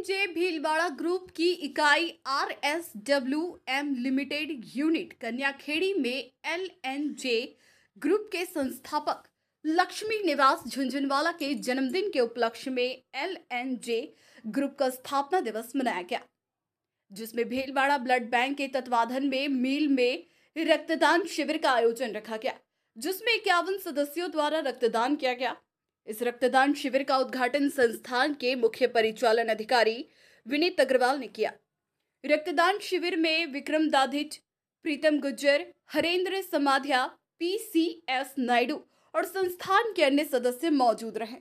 MJ Bhilwara group की इकाई R S W M limited unit Kanyakhedi में एल एन जे group के संस्थापक लक्ष्मी निवास झुंझुनवाला के जन्मदिन के उपलक्ष्य में एल एन जे ग्रुप का स्थापना दिवस मनाया गया जिसमें भीलवाड़ा ब्लड बैंक के तत्वाधान में मील में रक्तदान शिविर का आयोजन रखा गया जिसमें इक्यावन सदस्यों द्वारा रक्तदान किया गया इस रक्तदान शिविर का उद्घाटन संस्थान के मुख्य परिचालन अधिकारी विनीत अग्रवाल ने किया रक्तदान शिविर में विक्रम दाधिट प्रीतम गुज्जर हरेंद्र समाध्या एस नायडू और संस्थान के अन्य सदस्य मौजूद रहे